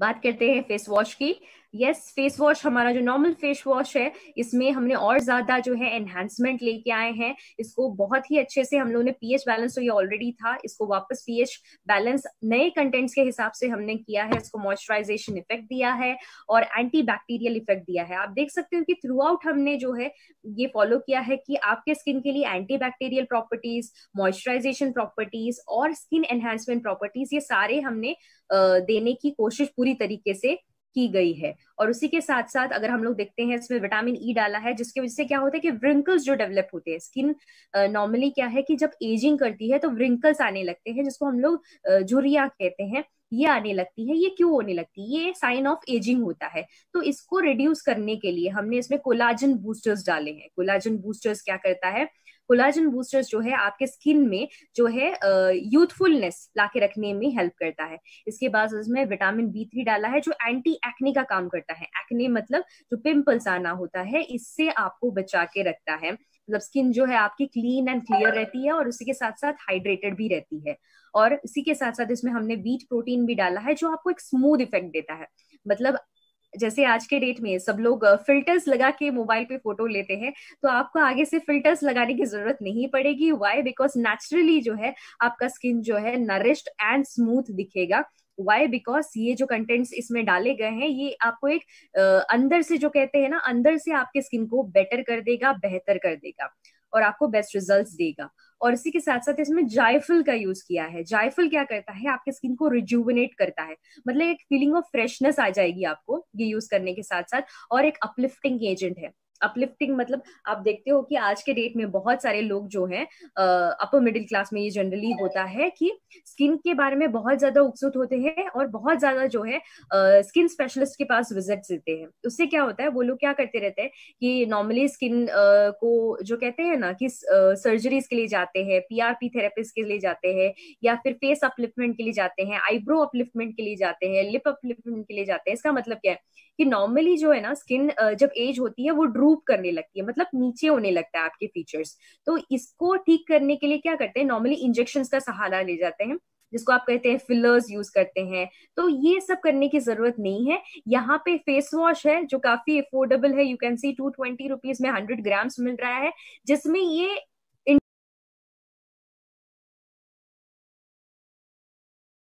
बात करते हैं फेस वॉश की यस फेस वॉश हमारा जो नॉर्मल फेस वॉश है इसमें हमने और ज्यादा जो है एनहेंसमेंट लेके आए हैं इसको बहुत ही अच्छे से हम लोगों ने पीएच बैलेंस तो ये ऑलरेडी था इसको वापस पीएच बैलेंस नए कंटेंट्स के हिसाब से हमने किया है इसको मॉइस्चराइजेशन इफेक्ट दिया है और एंटी बैक्टीरियल इफेक्ट दिया है आप देख सकते हो कि थ्रू आउट हमने जो है ये फॉलो किया है कि आपके स्किन के लिए anti bacterial properties moisturisation properties और स्किन एनहेंसमेंट प्रॉपर्टीज ये सारे हमने देने की कोशिश पूरी तरीके से की गई है और उसी के साथ साथ अगर हम लोग देखते हैं इसमें विटामिन ई e डाला है जिसकी वजह से क्या होता है कि व्रिंकल्स जो डेवलप होते हैं स्किन नॉर्मली क्या है कि जब एजिंग करती है तो व्रिंकल्स आने लगते हैं जिसको हम लोग झुरिया कहते हैं ये आने लगती है ये क्यों होने लगती है ये साइन ऑफ एजिंग होता है तो इसको रिड्यूस करने के लिए हमने इसमें कोलाजन बूस्टर्स डाले हैं कोलाजन बूस्टर्स क्या करता है कोलाजन बूस्टर्स जो है आपके स्किन में जो है यूथफुलनेस ला के रखने में हेल्प करता है इसके बाद उसमें विटामिन बी थ्री डाला है जो एंटी एक्ने का काम करता है एक्ने मतलब जो पिम्पल्स आना होता है इससे आपको बचा के रखता है मतलब स्किन जो है आपकी क्लीन एंड क्लियर रहती है और उसी के साथ साथ हाइड्रेटेड भी रहती है और इसी के साथ साथ इसमें हमने वीट प्रोटीन भी डाला है जो आपको एक स्मूथ इफेक्ट देता है मतलब जैसे आज के डेट में सब लोग फिल्टर्स लगा के मोबाइल पे फोटो लेते हैं तो आपको आगे से फिल्टर्स लगाने की जरूरत नहीं पड़ेगी वाई बिकॉज नेचुरली जो है आपका स्किन जो है नरिश्ड एंड स्मूथ दिखेगा वाई बिकॉज ये जो कंटेंट्स इसमें डाले गए हैं ये आपको एक अंदर से जो कहते हैं ना अंदर से आपके स्किन को बेटर कर देगा बेहतर कर देगा और आपको बेस्ट रिजल्ट देगा और इसी के साथ साथ इसमें जायफल का यूज किया है जायफल क्या करता है आपके स्किन को रिज्यूवनेट करता है मतलब एक फीलिंग ऑफ फ्रेशनेस आ जाएगी आपको ये यूज करने के साथ साथ और एक अपलिफ्टिंग एजेंट है अपलिफ्टिंग मतलब आप देखते हो कि आज के डेट में बहुत सारे लोग जो है अपर मिडिल क्लास में ये जनरली होता है कि स्किन के बारे में बहुत ज्यादा उत्सुक होते हैं और बहुत ज्यादा जो है स्किन स्पेशलिस्ट के पास विजिट देते हैं उससे क्या होता है वो लोग क्या करते रहते हैं कि नॉर्मली स्किन को जो कहते हैं ना कि सर्जरीज के लिए जाते हैं पीआरपी थेरेपिस्ट के लिए जाते हैं या फिर फेस अपलिफ्टमेंट के लिए जाते हैं आईब्रो अपलिफ्टमेंट के लिए जाते हैं लिप अपलिफ्टमेंट के लिए जाते हैं इसका मतलब क्या है कि नॉर्मली जो है ना स्किन जब एज होती है वो ड्रू इम्प्रूव करने लगती है मतलब नीचे होने लगता है आपके फीचर्स तो इसको ठीक करने के लिए क्या करते हैं नॉर्मली इंजेक्शन का सहारा ले जाते हैं जिसको आप कहते हैं फिलर्स यूज करते हैं तो ये सब करने की जरूरत नहीं है यहाँ पे फेस वॉश है जो काफी अफोर्डेबल है you can see two twenty rupees में हंड्रेड ग्राम्स मिल रहा है जिसमें ये